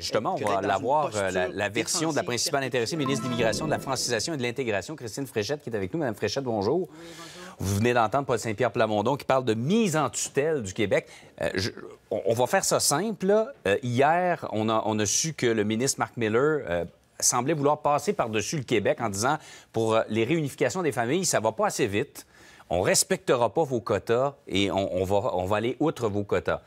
Justement, on va l'avoir, euh, la, version de la principale intéressée, ministre de l'Immigration, de la francisation et de l'intégration, Christine Fréchette, qui est avec nous. Madame Fréchette, bonjour. Vous venez d'entendre Paul Saint-Pierre Plamondon qui parle de mise en tutelle du Québec. Euh, on, va faire ça simple. Euh, hier, on a, su que le ministre Mark Miller semblait vouloir passer par-dessus le Québec en disant pour les réunifications des familles, ça va pas assez vite. On respectera pas vos quotas et on, va, on va aller outre vos quotas.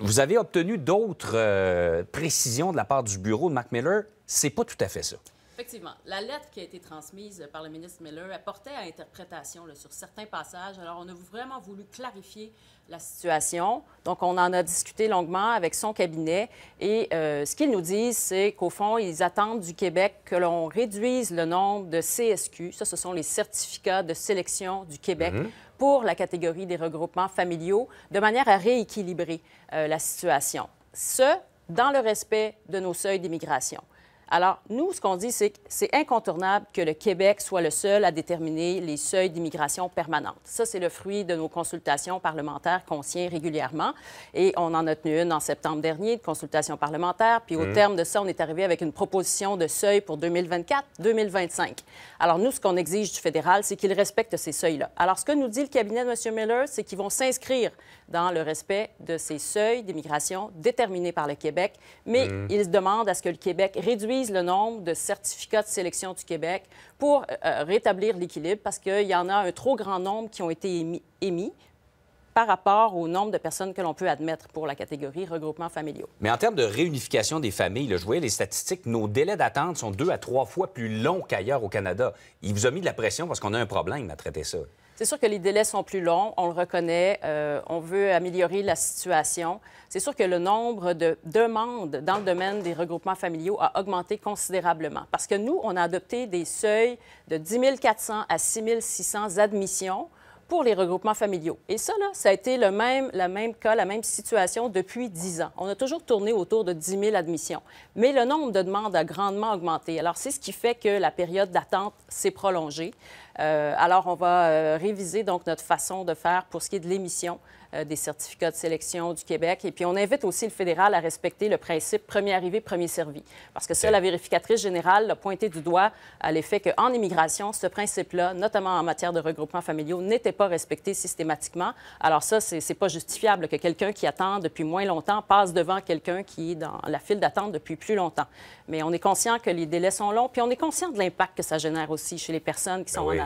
Vous avez obtenu d'autres euh, précisions de la part du bureau de Mac Miller. C'est pas tout à fait ça. Effectivement, la lettre qui a été transmise par le ministre Miller apportait à interprétation sur certains passages. Alors, on a vraiment voulu clarifier la situation. Donc, on en a discuté longuement avec son cabinet. Et euh, ce qu'ils nous disent, c'est qu'au fond, ils attendent du Québec que l'on réduise le nombre de CSQ. Ça, ce sont les certificats de sélection du Québec. Mhm. pour la catégorie des regroupements familiaux de manière à rééquilibrer euh, la situation. Ce, dans le respect de nos seuils d'immigration. Alors, nous, ce qu'on dit, c'est que c'est incontournable que le Québec soit le seul à déterminer les seuils d'immigration permanente. Ça, c'est le fruit de nos consultations parlementaires qu'on tient régulièrement. Et on en a tenu une en septembre dernier, de consultation parlementaire. Puis au mmh. terme de ça, on est arrivé avec une proposition de seuil pour 2024-2025. Alors, nous, ce qu'on exige du fédéral, c'est qu'il respecte ces seuils-là. Alors, ce que nous dit le cabinet de M. Miller, c'est qu'ils vont s'inscrire dans le respect de ces seuils d'immigration déterminés par le Québec, mais il mmh. ils demandent à ce que le Québec réduise le nombre de certificats de sélection du Québec pour euh, rétablir l'équilibre parce qu'il y en a un trop grand nombre qui ont été émis par rapport au nombre de personnes que l'on peut admettre pour la catégorie regroupement familiaux. Mais en termes de réunification des familles, le je voyais les statistiques, nos délais d'attente sont deux à trois fois plus longs qu'ailleurs au Canada. Il vous a mis de la pression parce qu'on a un problème à traiter ça. C'est sûr que les délais sont plus longs, on le reconnaît, euh, on veut améliorer la situation. C'est sûr que le nombre de demandes dans le domaine des regroupements familiaux a augmenté considérablement parce que nous, on a adopté des seuils de 10 400 à 6 600 admissions pour les regroupements familiaux. Et ça, ça a été le même, le même cas, la même situation depuis 10 ans. On a toujours tourné autour de 10 000 admissions, mais le nombre de demandes a grandement augmenté. Alors, c'est ce qui fait que la période d'attente s'est prolongée. Euh, alors, on va euh, réviser donc notre façon de faire pour ce qui est de l'émission euh, des certificats de sélection du Québec. Et puis, on invite aussi le fédéral à respecter le principe premier arrivé, premier servi. Parce que ça, la vérificatrice générale l'a pointé du doigt à l'effet qu'en immigration, ce principe-là, notamment en matière de regroupement familial, n'était pas respecté systématiquement. Alors ça, c'est pas justifiable que quelqu'un qui attend depuis moins longtemps passe devant quelqu'un qui est dans la file d'attente depuis plus longtemps. Mais on est conscient que les délais sont longs, puis on est conscient de l'impact que ça génère aussi chez les personnes qui sont ah en en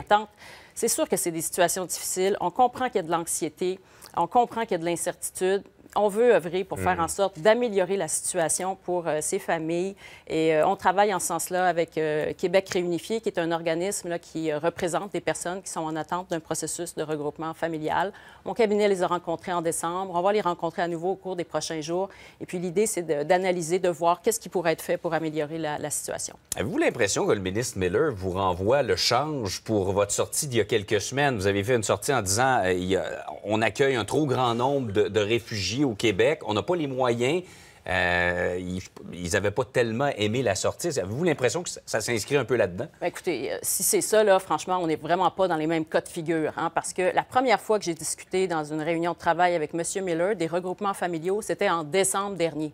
c'est sûr que c'est des situations difficiles. On comprend qu'il y a de l'anxiété. On comprend qu'il y a de l'incertitude, on veut œuvrer pour faire mm. en sorte d'améliorer la situation pour euh, ces familles. Et euh, on travaille en ce sens-là avec euh, Québec Réunifié, qui est un organisme qui représente des personnes qui sont en attente d'un processus de regroupement familial. Mon cabinet les a rencontrés en décembre. On va les rencontrer à nouveau au cours des prochains jours. Et puis l'idée, c'est d'analyser, de, voir qu'est-ce qui pourrait être fait pour améliorer la, situation. Avez-vous l'impression que le ministre Miller vous renvoie le change pour votre sortie d'il y a quelques semaines? Vous avez fait une sortie en disant qu'on on accueille un trop grand nombre de réfugiés au Québec. On n'a pas les moyens. Euh, ils n'avaient pas tellement aimé la sortie. Avez-vous l'impression que ça, s'inscrit un peu là-dedans? Ben, écoutez, euh, si c'est ça, là, franchement, on n'est vraiment pas dans les mêmes cas de figure. Hein, parce que la première fois que j'ai discuté dans une réunion de travail avec M. Miller des regroupements familiaux, c'était en décembre dernier.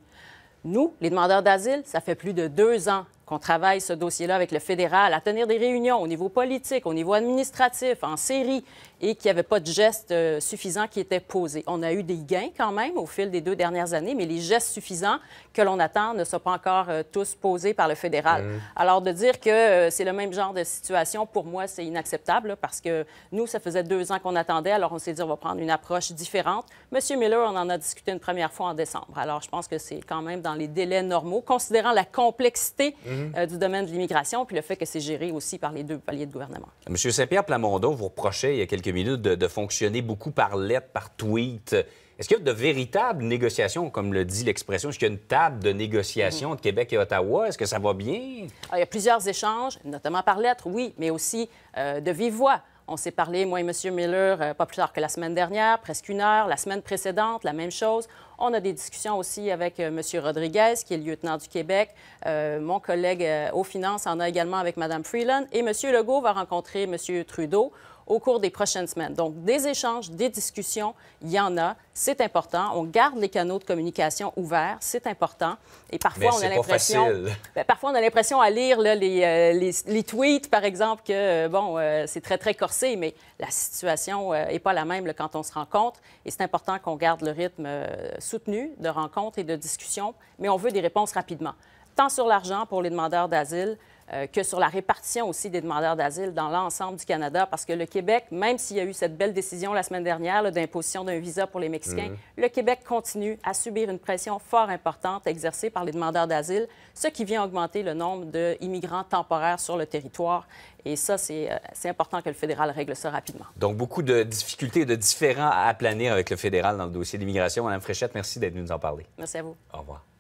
Nous, les demandeurs d'asile, ça fait plus de deux ans qu'on travaille ce dossier-là avec le fédéral, à tenir des réunions au niveau politique, au niveau administratif, en série, et qu'il n'y avait pas de gestes euh, suffisants qui étaient posés. On a eu des gains quand même au fil des deux dernières années, mais les gestes suffisants que l'on attend ne sont pas encore euh, tous posés par le fédéral. Mmh. Alors de dire que euh, c'est le même genre de situation, pour moi, c'est inacceptable parce que nous, ça faisait deux ans qu'on attendait, alors on s'est dit on va prendre une approche différente. Monsieur Miller, on en a discuté une première fois en décembre. Alors je pense que c'est quand même dans les délais normaux, considérant la complexité mmh. Euh, du domaine de l'immigration, puis le fait que c'est géré aussi par les deux paliers de gouvernement. Monsieur Saint-Pierre Plamondon, vous reprochez il y a quelques minutes de, fonctionner beaucoup par lettre, par tweet. Est-ce qu'il y a de véritables négociations, comme le dit l'expression? Est-ce qu'il y a une table de négociation entre Québec et Ottawa? Est-ce que ça va bien? Ah, il y a plusieurs échanges, notamment par lettre, oui, mais aussi euh, de vive voix. On s'est parlé, moi et M. Miller, euh, pas plus tard que la semaine dernière, presque une heure. La semaine précédente, la même chose. On a des discussions aussi avec euh, M. Rodriguez, qui est lieutenant du Québec. Euh, mon collègue euh, aux finances en a également avec Mme Freeland. Et M. Legault va rencontrer M. Trudeau au cours des prochaines semaines. Donc, des échanges, des discussions, il y en a. C'est important. On garde les canaux de communication ouverts. C'est important. Et parfois, on a l'impression. Ben, parfois, on a l'impression à lire les, tweets, par exemple, que, bon, c'est très, très corsé, mais la situation n'est pas la même quand on se rencontre. Et c'est important qu'on garde le rythme Soutenu, de rencontres et de discussions, mais on veut des réponses rapidement, tant sur l'argent pour les demandeurs d'asile euh, que sur la répartition aussi des demandeurs d'asile dans l'ensemble du Canada, parce que le Québec, même s'il y a eu cette belle décision la semaine dernière d'imposition d'un visa pour les Mexicains, mmh. le Québec continue à subir une pression fort importante exercée par les demandeurs d'asile, ce qui vient augmenter le nombre d'immigrants temporaires sur le territoire. Et ça, euh, c'est important que le fédéral règle ça rapidement. Donc, beaucoup de difficultés de différents à planer avec le fédéral dans le dossier d'immigration. Madame Fréchette, merci d'être venue nous en parler. Merci à vous. Au revoir.